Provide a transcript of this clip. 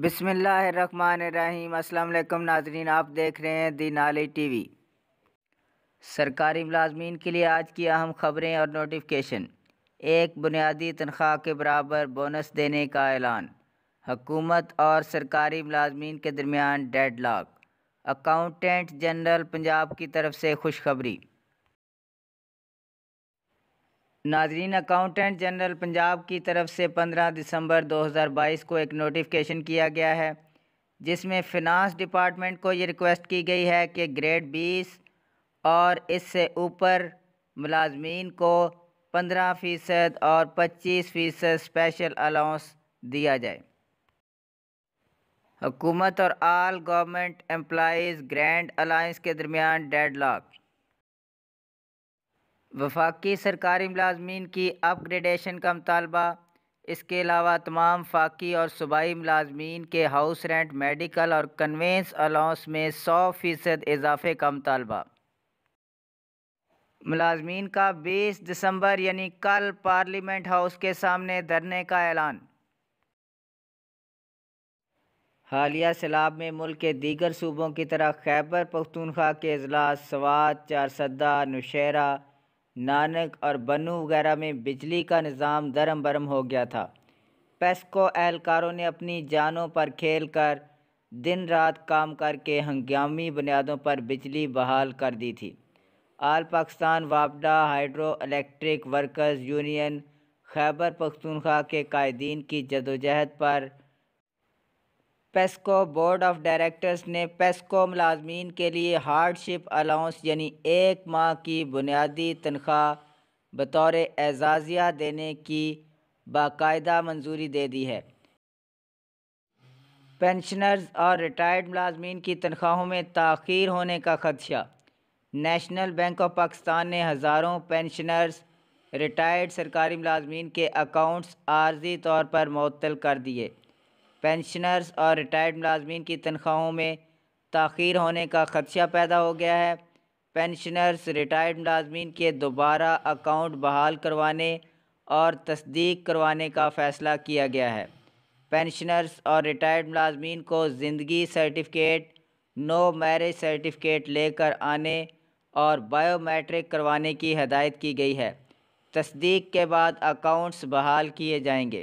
बिसमीम अल्लाम नाजरीन आप देख रहे हैं दी नाली टी वी सरकारी मुलाजमीन के लिए आज की अहम खबरें और नोटिफिकेशन एक बुनियादी तनख्वाह के बराबर बोनस देने का ऐलान हकूमत और सरकारी मुलाजमीन के दरमियान deadlock accountant general Punjab की तरफ से खुशखबरी नाजरीन अकाउंटेंट जनरल पंजाब की तरफ से 15 दिसंबर 2022 को एक नोटिफिकेशन किया गया है जिसमें फिनांस डिपार्टमेंट को ये रिक्वेस्ट की गई है कि ग्रेड 20 और इससे ऊपर मुलाजमीन को 15 फ़ीसद और 25 फ़ीसद स्पेशल अलाउंस दिया जाए हुकूमत और all government employees grand alliance के दरमियान डेड लॉक वफाकी सरकारी मुलाजमीन की अपग्रेडेशन का मुतालबा इसके अलावा तमाम फाकी और सूबाई मुलाजमीन के हाउस रेंट मेडिकल और कन्वेंस अलाउंस में सौ फ़ीसद इजाफे का मुतालबा मुलाजमीन का बीस दिसंबर यानी कल पार्लियामेंट हाउस के सामने धरने का ऐलान हालिया सैलाब में मुल्क के दीगर सूबों की तरह खैबर पख्तूनख्वा के अजलास सवात चारसदा नौशहरा नानक और बनू वगैरह में बिजली का निज़ाम दरम बरम हो गया था पेस्को एहलकारों ने अपनी जानों पर खेल कर दिन रात काम करके हंगामी बुनियादों पर बिजली बहाल कर दी थी आल पाकिस्तान वापडा hydro electric workers union Khyber Pakhtunkhwa के कायदीन की जदोजहद पर पेस्को बोर्ड ऑफ डायरेक्टर्स ने पेस्को मुलाजमीन के लिए हार्डशिप अलाउंस यानी एक माह की बुनियादी तनख्वाह बतौर एजाज़िया देने की बाकायदा मंजूरी दे दी है पेंशनर्स और रिटायर्ड मुलाजमीन की तनख्वाहों में तखीर होने का खदशा नेशनल बैंक ऑफ पाकिस्तान ने हज़ारों पेंशनर्स रिटायर्ड सरकारी मुलाजमीन के अकाउंट्स आर्जी तौर पर मअतल कर दिए पेंशनर्स और रिटायर्ड मुलाजमीन की तनख्वाहों में तखीर होने का खदशा पैदा हो गया है पेंशनर्स रिटायर्ड मुलाजमीन के दोबारा अकाउंट बहाल करवाने और तस्दीक करवाने का फ़ैसला किया गया है पेंशनर्स और रिटायर्ड मुलाजमीन को ज़िंदगी सर्टिफिकेट नो मैरिज सर्टिफिकेट लेकर आने और बायोमेट्रिक करवाने की हदायत की गई है तस्दीक के बाद अकाउंट्स बहाल किए जाएंगे